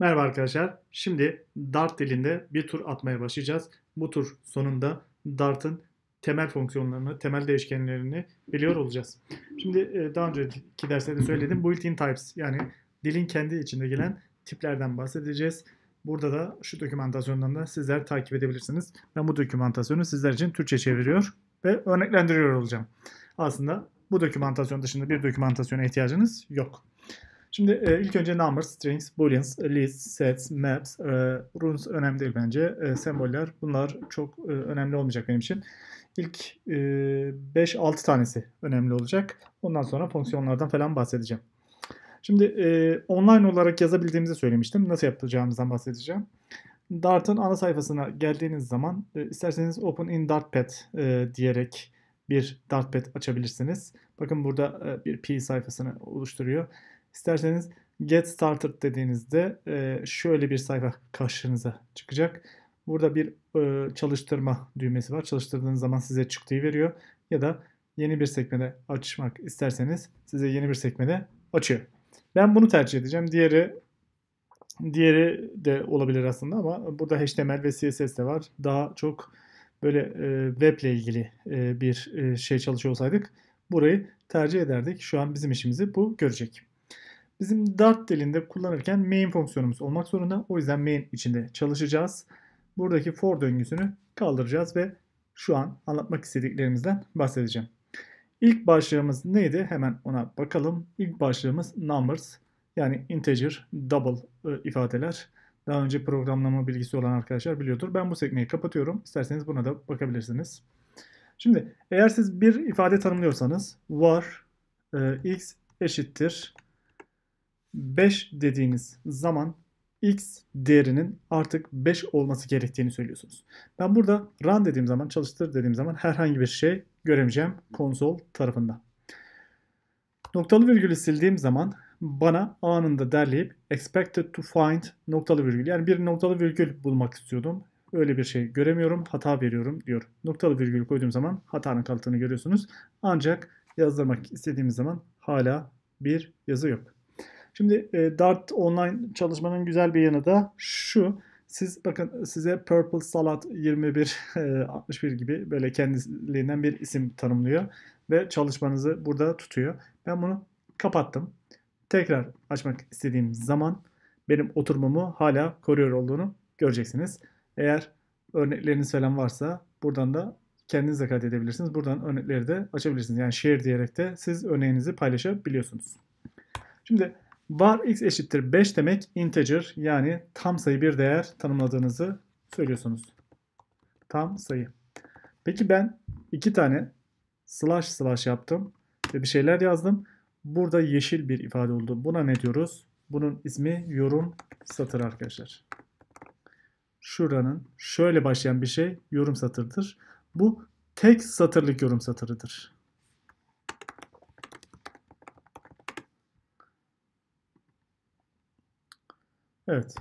Merhaba arkadaşlar. Şimdi Dart dilinde bir tur atmaya başlayacağız. Bu tur sonunda Dart'ın temel fonksiyonlarını, temel değişkenlerini biliyor olacağız. Şimdi e, daha önceki derslerde söyledim. Built-in types yani dilin kendi içinde gelen tiplerden bahsedeceğiz. Burada da şu dokümantasyondan da sizler takip edebilirsiniz. Ben bu dokümantasyonu sizler için Türkçe çeviriyor ve örneklendiriyor olacağım. Aslında bu dokümantasyon dışında bir dokümantasyona ihtiyacınız yok. Şimdi e, ilk önce numbers, strings, booleans, lists, sets, maps, e, runes önemli değil bence. E, semboller bunlar çok e, önemli olmayacak benim için. İlk e, 5-6 tanesi önemli olacak. Ondan sonra fonksiyonlardan falan bahsedeceğim. Şimdi e, online olarak yazabildiğimizi söylemiştim. Nasıl yapacağımızdan bahsedeceğim. Dart'ın ana sayfasına geldiğiniz zaman e, isterseniz Open in Dartpad e, diyerek bir Dartpad açabilirsiniz. Bakın burada e, bir P sayfasını oluşturuyor. İsterseniz Get Started dediğinizde e, şöyle bir sayfa karşınıza çıkacak. Burada bir e, çalıştırma düğmesi var. Çalıştırdığınız zaman size çıktığı veriyor. Ya da yeni bir sekmede açmak isterseniz size yeni bir sekmede açıyor. Ben bunu tercih edeceğim. Diğeri diğeri de olabilir aslında ama burada HTML ve CSS de var. Daha çok böyle e, web ile ilgili e, bir şey çalışıyor olsaydık burayı tercih ederdik. Şu an bizim işimizi bu görecek. Bizim Dart dilinde kullanırken main fonksiyonumuz olmak zorunda. O yüzden main içinde çalışacağız. Buradaki for döngüsünü kaldıracağız ve şu an anlatmak istediklerimizden bahsedeceğim. İlk başlığımız neydi? Hemen ona bakalım. İlk başlığımız numbers yani integer, double e, ifadeler. Daha önce programlama bilgisi olan arkadaşlar biliyordur. Ben bu sekmeyi kapatıyorum. İsterseniz buna da bakabilirsiniz. Şimdi eğer siz bir ifade tanımlıyorsanız var e, x eşittir 5 dediğiniz zaman x değerinin artık 5 olması gerektiğini söylüyorsunuz. Ben burada run dediğim zaman, çalıştır dediğim zaman herhangi bir şey göremeyeceğim konsol tarafında. Noktalı virgülü sildiğim zaman bana anında derleyip expected to find noktalı virgül. Yani bir noktalı virgül bulmak istiyordum. Öyle bir şey göremiyorum, hata veriyorum diyor. Noktalı virgül koyduğum zaman hatanın kaldığını görüyorsunuz. Ancak yazdırmak istediğimiz zaman hala bir yazı yok. Şimdi e, Dart online çalışmanın güzel bir yanı da şu. Siz bakın size Purple Salad 21 61 e, gibi böyle kendiliğinden bir isim tanımlıyor ve çalışmanızı burada tutuyor. Ben bunu kapattım. Tekrar açmak istediğim zaman benim oturmamı hala koruyor olduğunu göreceksiniz. Eğer örnekleriniz falan varsa buradan da kendiniz de kaydedebilirsiniz. Buradan örnekleri de açabilirsiniz. Yani share diyerek de siz örneğinizi paylaşabiliyorsunuz. Şimdi var x eşittir 5 demek integer yani tam sayı bir değer tanımladığınızı söylüyorsunuz. Tam sayı. Peki ben iki tane slash slash yaptım ve bir şeyler yazdım. Burada yeşil bir ifade oldu. Buna ne diyoruz? Bunun ismi yorum satır arkadaşlar. Şuranın şöyle başlayan bir şey yorum satırdır. Bu tek satırlık yorum satırıdır. Evet.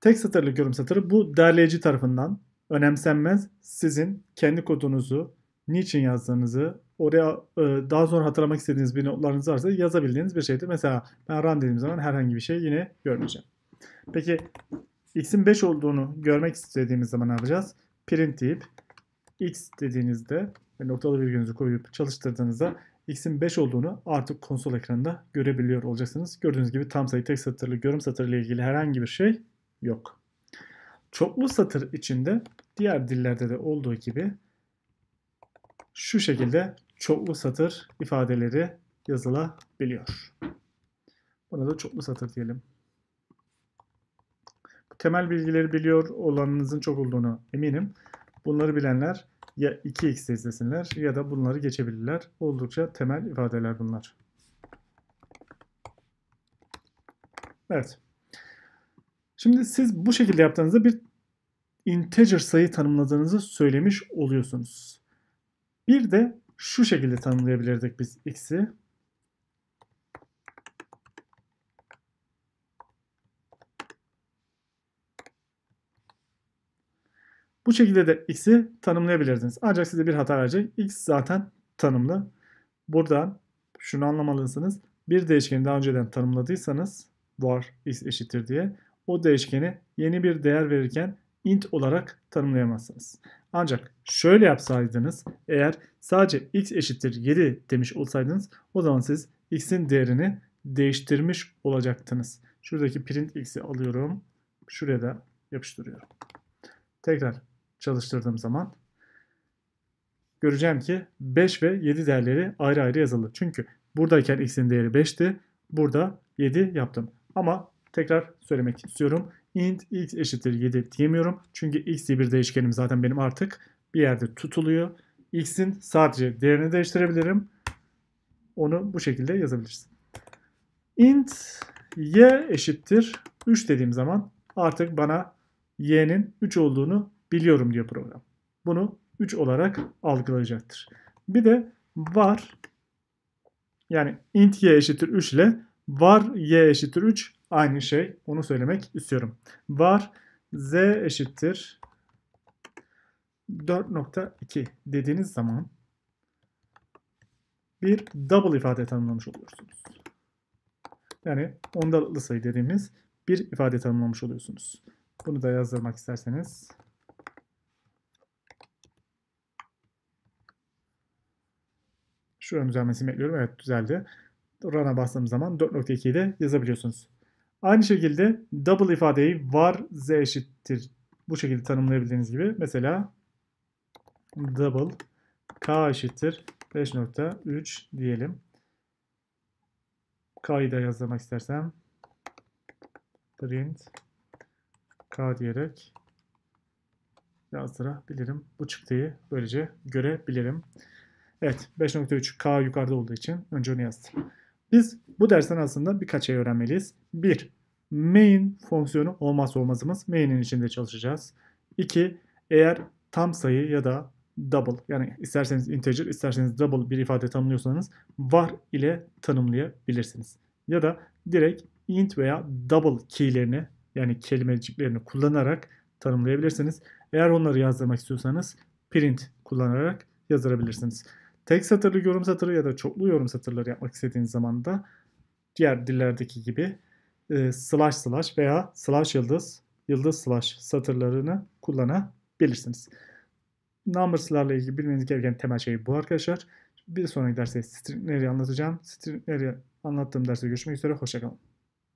Tek satırlık yorum satırı bu derleyici tarafından önemsenmez. Sizin kendi kodunuzu, niçin yazdığınızı, oraya e, daha sonra hatırlamak istediğiniz bir notlarınız varsa yazabildiğiniz bir şeydir. Mesela ben run dediğim zaman herhangi bir şey yine görmeyeceğim. Peki x'in 5 olduğunu görmek istediğimiz zaman ne yapacağız? Print deyip x dediğinizde noktalı virgülünüzü koyup çalıştırdığınızda x'in 5 olduğunu artık konsol ekranında görebiliyor olacaksınız. Gördüğünüz gibi tam sayı tek satırlı görüm ile ilgili herhangi bir şey yok. Çoklu satır içinde diğer dillerde de olduğu gibi şu şekilde çoklu satır ifadeleri yazılabiliyor. Buna da çoklu satır diyelim. Bu Temel bilgileri biliyor olanınızın çok olduğunu eminim. Bunları bilenler ya 2x izlesinler ya da bunları geçebilirler. Oldukça temel ifadeler bunlar. Evet. Şimdi siz bu şekilde yaptığınızda bir integer sayı tanımladığınızı söylemiş oluyorsunuz. Bir de şu şekilde tanımlayabilirdik biz x'i. Bu şekilde de x'i tanımlayabilirsiniz. Ancak size bir hata verecek. x zaten tanımlı. Buradan şunu anlamalısınız. Bir değişkeni daha önceden tanımladıysanız var x eşittir diye o değişkeni yeni bir değer verirken int olarak tanımlayamazsınız. Ancak şöyle yapsaydınız eğer sadece x eşittir 7 demiş olsaydınız o zaman siz x'in değerini değiştirmiş olacaktınız. Şuradaki print x'i alıyorum. Şuraya da yapıştırıyorum. Tekrar çalıştırdığım zaman göreceğim ki 5 ve 7 değerleri ayrı ayrı yazılı. Çünkü buradayken x'in değeri 5'ti. Burada 7 yaptım. Ama tekrar söylemek istiyorum. int x eşittir 7 diyemiyorum. Çünkü x diye bir değişkenim zaten benim artık bir yerde tutuluyor. x'in sadece değerini değiştirebilirim. Onu bu şekilde yazabilirsin. int y eşittir 3 dediğim zaman artık bana y'nin 3 olduğunu biliyorum diyor program. Bunu 3 olarak algılayacaktır. Bir de var yani int y eşittir 3 ile var y eşittir 3 aynı şey. Onu söylemek istiyorum. Var z eşittir 4.2 dediğiniz zaman bir double ifade tanımlamış oluyorsunuz. Yani ondalıklı sayı dediğimiz bir ifade tanımlamış oluyorsunuz. Bunu da yazdırmak isterseniz Şuranın düzelmesini bekliyorum. Evet düzeldi. Run'a bastığım zaman 4.2'yi de yazabiliyorsunuz. Aynı şekilde double ifadeyi var z eşittir. Bu şekilde tanımlayabildiğiniz gibi. Mesela double k eşittir 5.3 diyelim. K'yı da yazmak istersem print k diyerek yazdırabilirim. Bu çıktıyı böylece görebilirim. Evet 5.3 K yukarıda olduğu için önce onu yazdım. Biz bu dersten aslında birkaç şey öğrenmeliyiz. 1. Main fonksiyonu olmaz olmazımız. Main'in içinde çalışacağız. 2. Eğer tam sayı ya da double yani isterseniz integer isterseniz double bir ifade tanımlıyorsanız var ile tanımlayabilirsiniz. Ya da direkt int veya double keylerini yani kelimeciklerini kullanarak tanımlayabilirsiniz. Eğer onları yazdırmak istiyorsanız print kullanarak yazdırabilirsiniz. Tek satırlı yorum satırı ya da çoklu yorum satırları yapmak istediğiniz zaman da diğer dillerdeki gibi e, slash slash veya slash yıldız yıldız slash satırlarını kullanabilirsiniz. Numbers'larla ilgili bilmeniz gereken temel şey bu arkadaşlar. Bir sonraki derste stringleri anlatacağım. Stringleri anlattığım derste görüşmek üzere. Hoşçakalın.